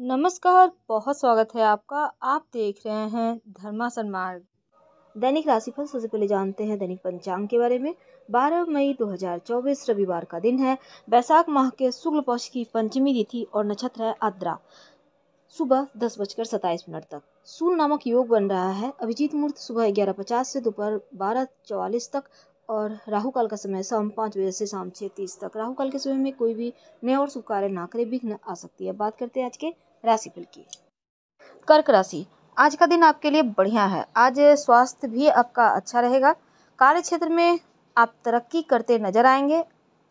नमस्कार बहुत स्वागत है आपका आप देख रहे हैं धर्मासन मार्ग दैनिक राशिफल सबसे पहले जानते हैं दैनिक पंचांग के बारे में 12 मई 2024 रविवार का दिन है बैसाख माह के शुक्ल पक्ष की पंचमी तिथि और नक्षत्र है आद्रा सुबह दस बजकर सत्ताईस मिनट तक सूल नामक योग बन रहा है अभिजीत मुहूर्त सुबह ग्यारह पचास से दोपहर बारह चौवालीस तक और राहु काल का समय शाम पाँच बजे से शाम छः तीस तक राहु काल के समय में कोई भी नए और शुभ कार्य ना करे विघ्न आ सकती है बात करते हैं आज के राशिफल की कर्क राशि आज का दिन आपके लिए बढ़िया है आज स्वास्थ्य भी आपका अच्छा रहेगा कार्य क्षेत्र में आप तरक्की करते नजर आएंगे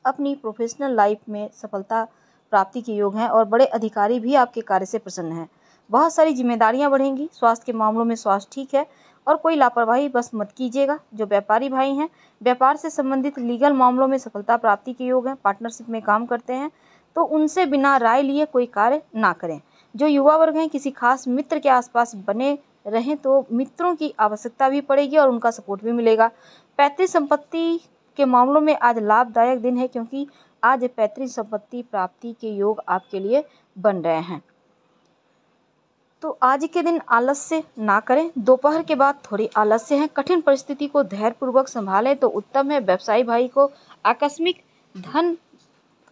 अपनी प्रोफेशनल लाइफ में सफलता प्राप्ति के योग हैं और बड़े अधिकारी भी आपके कार्य से प्रसन्न हैं बहुत सारी जिम्मेदारियां बढ़ेंगी स्वास्थ्य के मामलों में स्वास्थ्य ठीक है और कोई लापरवाही बस मत कीजिएगा जो व्यापारी भाई हैं व्यापार से संबंधित लीगल मामलों में सफलता प्राप्ति के योग हैं पार्टनरशिप में काम करते हैं तो उनसे बिना राय लिए कोई कार्य ना करें जो युवा वर्ग हैं किसी खास मित्र के आसपास बने रहें तो मित्रों की आवश्यकता भी पड़ेगी और उनका सपोर्ट भी मिलेगा पैतृक संपत्ति के मामलों में आज लाभदायक दिन है क्योंकि आज पैतृक संपत्ति प्राप्ति के योग आपके लिए बन रहे हैं तो आज के दिन आलस्य ना करें दोपहर के बाद थोड़ी आलस्य है कठिन परिस्थिति को धैर्यपूर्वक संभालें तो उत्तम है व्यवसायी भाई को आकस्मिक धन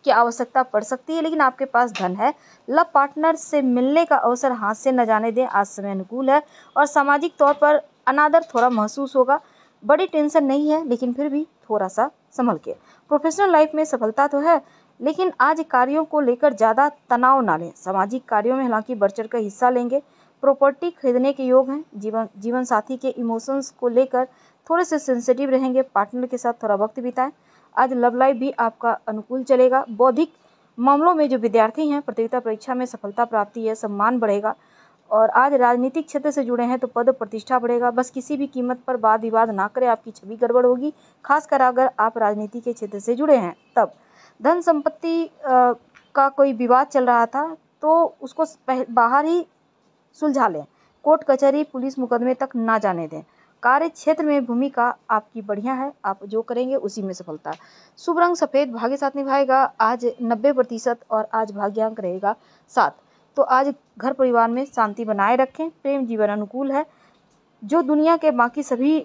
की आवश्यकता पड़ सकती है लेकिन आपके पास धन है लव पार्टनर से मिलने का अवसर हाथ से न जाने दें आज समय अनुकूल है और सामाजिक तौर पर अनादर थोड़ा महसूस होगा बड़ी टेंशन नहीं है लेकिन फिर भी थोड़ा सा संभल के प्रोफेशनल लाइफ में सफलता तो है लेकिन आज कार्यों को लेकर ज़्यादा तनाव ना लें सामाजिक कार्यों में हालांकि बढ़ चढ़ हिस्सा लेंगे प्रॉपर्टी खरीदने के योग हैं जीवन जीवन साथी के इमोशंस को लेकर थोड़े से सेंसिटिव रहेंगे पार्टनर के साथ थोड़ा वक्त बिताएं आज लव लाइफ भी आपका अनुकूल चलेगा बौद्धिक मामलों में जो विद्यार्थी हैं प्रतियोगिता परीक्षा में सफलता प्राप्ति है सम्मान बढ़ेगा और आज राजनीतिक क्षेत्र से जुड़े हैं तो पद प्रतिष्ठा बढ़ेगा बस किसी भी कीमत पर वाद विवाद ना करें आपकी छवि गड़बड़ होगी खासकर अगर आप राजनीति के क्षेत्र से जुड़े हैं तब धन संपत्ति का कोई विवाद चल रहा था तो उसको बाहर ही सुलझा लें कोर्ट कचहरी पुलिस मुकदमे तक ना जाने दें कार्य क्षेत्र में भूमिका आपकी बढ़िया है आप जो करेंगे उसी में सफलता शुभ रंग सफ़ेद भाग्य साथ निभाएगा आज नब्बे प्रतिशत और आज भाग्यांक रहेगा सात तो आज घर परिवार में शांति बनाए रखें प्रेम जीवन अनुकूल है जो दुनिया के बाकी सभी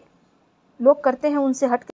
लोग करते हैं उनसे हट